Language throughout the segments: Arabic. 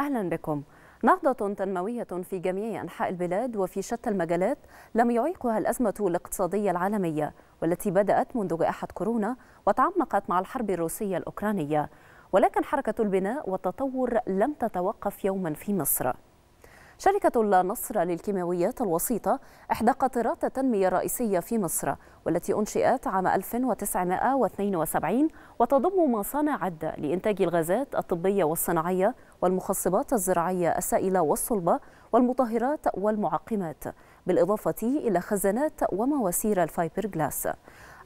أهلا بكم نهضة تنموية في جميع أنحاء البلاد وفي شتى المجالات لم يعيقها الأزمة الاقتصادية العالمية والتي بدأت منذ جائحة كورونا وتعمقت مع الحرب الروسية الأوكرانية ولكن حركة البناء والتطور لم تتوقف يوما في مصر شركة النصر للكيماويات الوسيطة إحدى قطرات التنمية الرئيسية في مصر والتي أنشئت عام 1972 وتضم مصانع عدة لإنتاج الغازات الطبية والصناعية والمخصبات الزراعية السائلة والصلبة والمطهرات والمعقمات بالإضافة إلى خزانات ومواسير الفايبر جلاس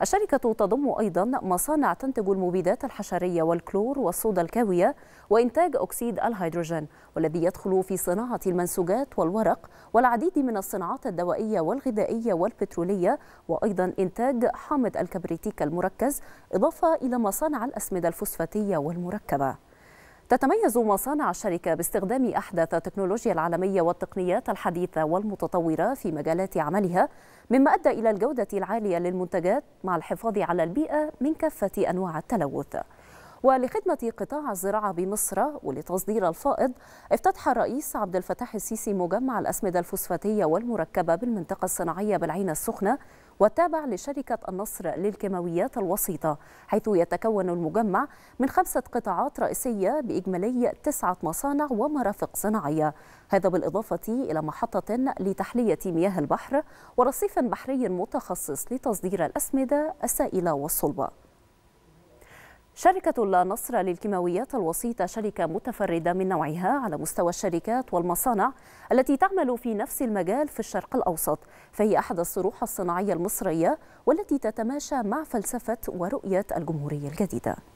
الشركة تضم أيضا مصانع تنتج المبيدات الحشرية والكلور والصودا الكاوية وإنتاج أكسيد الهيدروجين والذي يدخل في صناعة المنسوجات والورق والعديد من الصناعات الدوائية والغذائية والبترولية وأيضا إنتاج حامض الكبريتيك المركز إضافة إلى مصانع الأسمدة الفوسفاتية والمركبة تتميز مصانع الشركة باستخدام أحدث التكنولوجيا العالمية والتقنيات الحديثة والمتطورة في مجالات عملها مما أدى إلى الجودة العالية للمنتجات مع الحفاظ على البيئة من كافة أنواع التلوث ولخدمة قطاع الزراعة بمصر ولتصدير الفائض افتتح الرئيس عبد الفتاح السيسي مجمع الأسمدة الفوسفاتية والمركبة بالمنطقة الصناعية بالعين السخنة والتابع لشركة النصر للكيماويات الوسيطة حيث يتكون المجمع من خمسة قطاعات رئيسية بإجمالي تسعة مصانع ومرافق صناعية هذا بالإضافة إلى محطة لتحلية مياه البحر ورصيف بحري متخصص لتصدير الأسمدة السائلة والصلبة شركة لا نصر للكيماويات الوسيطة شركة متفردة من نوعها على مستوى الشركات والمصانع التي تعمل في نفس المجال في الشرق الأوسط فهي أحد الصروح الصناعية المصرية والتي تتماشى مع فلسفة ورؤية الجمهورية الجديدة